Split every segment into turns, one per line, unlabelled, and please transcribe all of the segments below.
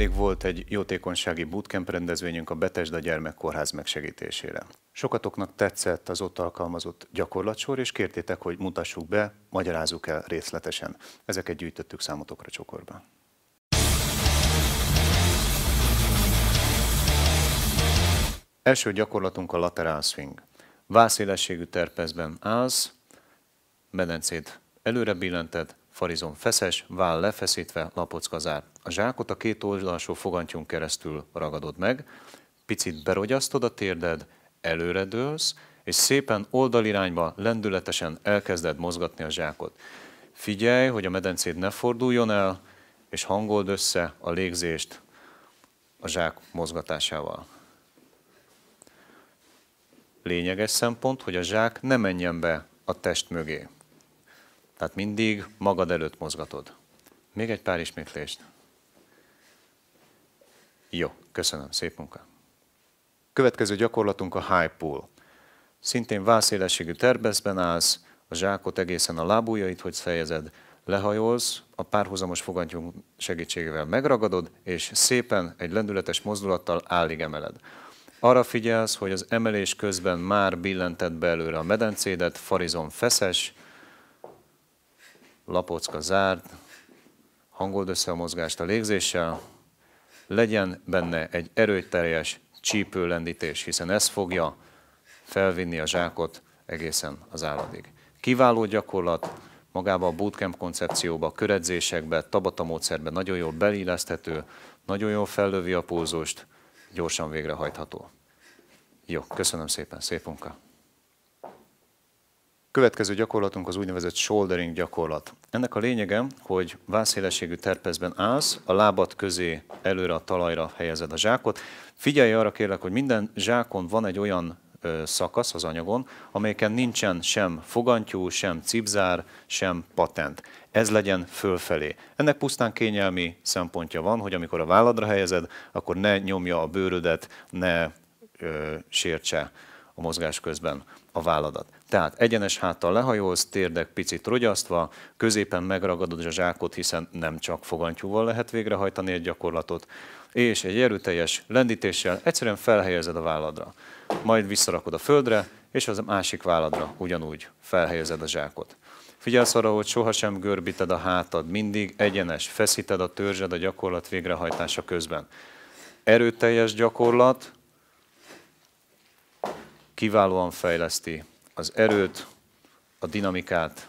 Nemrég volt egy jótékonysági bootcamp rendezvényünk a Betesda Gyermekkórház megsegítésére. Sokatoknak tetszett az ott alkalmazott gyakorlatsor, és kértétek, hogy mutassuk be, magyarázzuk el részletesen. Ezeket gyűjtöttük számotokra csokorba. Első gyakorlatunk a lateral swing. Vászélességű terpezben állsz, medencét előre billented, farizon feszes, váll lefeszítve, lapocka zárt. A zsákot a két oldalsó fogantyunk keresztül ragadod meg, picit berogyasztod a térded, előre dőlsz, és szépen oldalirányba lendületesen elkezded mozgatni a zsákot. Figyelj, hogy a medencéd ne forduljon el, és hangold össze a légzést a zsák mozgatásával. Lényeges szempont, hogy a zsák ne menjen be a test mögé. Tehát mindig magad előtt mozgatod. Még egy pár ismétlést. Jó, köszönöm, szép munka. Következő gyakorlatunk a high pull. Szintén válszélességű terbeszben állsz, a zsákot egészen a lábújait, hogy fejezed, lehajolsz, a párhuzamos fogantyú segítségével megragadod, és szépen egy lendületes mozdulattal állig emeled. Arra figyelsz, hogy az emelés közben már billented be előre a medencédet, farizon feszes, lapocka zárt, hangold össze a mozgást a légzéssel, legyen benne egy erőteljes csípőlendítés, hiszen ez fogja felvinni a zsákot egészen az álladig. Kiváló gyakorlat, magába a bootcamp koncepcióba, köredzésekbe, tabata módszerbe nagyon jól belilleszthető, nagyon jól fellövi a pózust, gyorsan végrehajtható. Jó, köszönöm szépen, szép munka! Következő gyakorlatunk az úgynevezett shouldering gyakorlat. Ennek a lényege, hogy vászélességű terpezben állsz, a lábad közé előre a talajra helyezed a zsákot. Figyelj arra kérlek, hogy minden zsákon van egy olyan szakasz az anyagon, amelyeken nincsen sem fogantyú, sem cipzár, sem patent. Ez legyen fölfelé. Ennek pusztán kényelmi szempontja van, hogy amikor a válladra helyezed, akkor ne nyomja a bőrödet, ne ö, sértse a mozgás közben a válladat. Tehát egyenes háttal lehajolsz, térdek picit rogyasztva, középen megragadod a zsákot, hiszen nem csak fogantyúval lehet végrehajtani egy gyakorlatot, és egy erőteljes lendítéssel egyszerűen felhelyezed a válladra. Majd visszarakod a földre, és az másik válladra ugyanúgy felhelyezed a zsákot. Figyelsz arra, hogy sohasem görbíted a hátad, mindig egyenes, feszíted a törzsed a gyakorlat végrehajtása közben. Erőteljes gyakorlat, kiválóan fejleszti az erőt, a dinamikát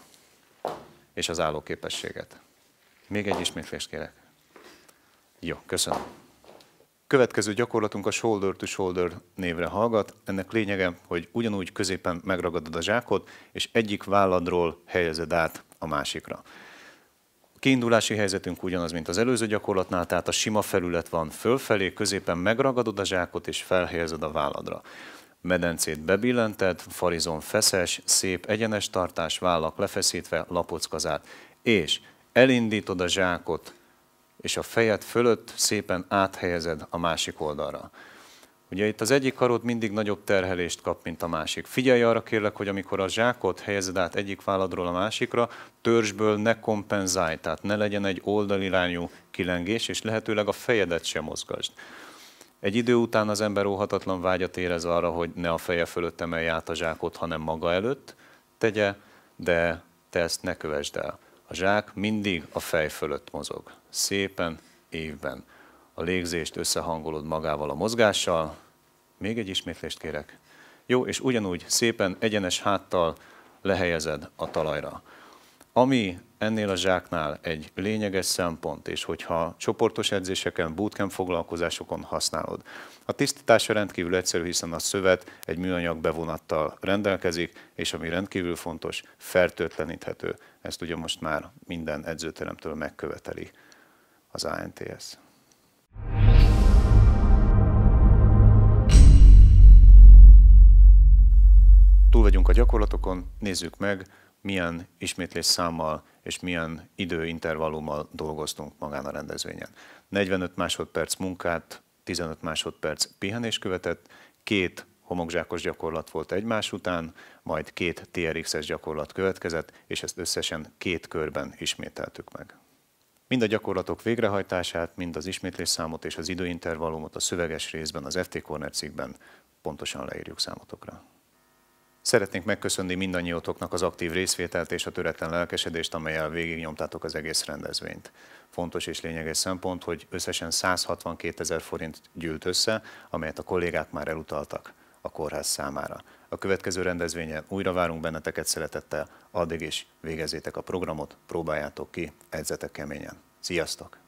és az állóképességet. Még egy ismétlést kérek. Jó, köszönöm. Következő gyakorlatunk a shoulder to shoulder névre hallgat. Ennek lényege, hogy ugyanúgy középen megragadod a zsákot, és egyik válladról helyezed át a másikra. A kiindulási helyzetünk ugyanaz, mint az előző gyakorlatnál, tehát a sima felület van fölfelé, középen megragadod a zsákot, és felhelyezed a válladra. Medencét bebillentett, farizon feszes, szép egyenes tartás, vállak lefeszítve, lapockazát, És elindítod a zsákot, és a fejed fölött szépen áthelyezed a másik oldalra. Ugye itt az egyik karod mindig nagyobb terhelést kap, mint a másik. Figyelj arra kérlek, hogy amikor a zsákot helyezed át egyik válladról a másikra, törzsből ne kompenzálj, tehát ne legyen egy oldalirányú kilengés, és lehetőleg a fejedet sem mozgasd. Egy idő után az ember óhatatlan vágyat érez arra, hogy ne a feje fölött emelj át a zsákot, hanem maga előtt tegye, de te ezt ne kövesd el. A zsák mindig a fej fölött mozog. Szépen, évben. A légzést összehangolod magával a mozgással. Még egy ismétlést kérek. Jó, és ugyanúgy szépen egyenes háttal lehelyezed a talajra. Ami ennél a zsáknál egy lényeges szempont, és hogyha csoportos edzéseken, bootcamp foglalkozásokon használod. A tisztítása rendkívül egyszerű, hiszen a szövet egy műanyag bevonattal rendelkezik, és ami rendkívül fontos, fertőtleníthető. Ezt ugye most már minden edzőteremtől megköveteli az ANTS. túl vagyunk a gyakorlatokon, nézzük meg, milyen ismétlés számmal és milyen időintervallummal dolgoztunk magán a rendezvényen. 45 másodperc munkát, 15 másodperc pihenés követett, két homokzsákos gyakorlat volt egymás után, majd két TRX-es gyakorlat következett, és ezt összesen két körben ismételtük meg. Mind a gyakorlatok végrehajtását, mind az számot és az időintervallumot a szöveges részben, az FT Corner cikkben pontosan leírjuk számotokra. Szeretnénk megköszönni mindannyiótoknak az aktív részvételt és a töretlen lelkesedést, amelyel végignyomtátok az egész rendezvényt. Fontos és lényeges szempont, hogy összesen 162 ezer forint gyűlt össze, amelyet a kollégák már elutaltak a kórház számára. A következő rendezvényen újra várunk benneteket szeretettel, addig is végezzétek a programot, próbáljátok ki, edzetek keményen. Sziasztok!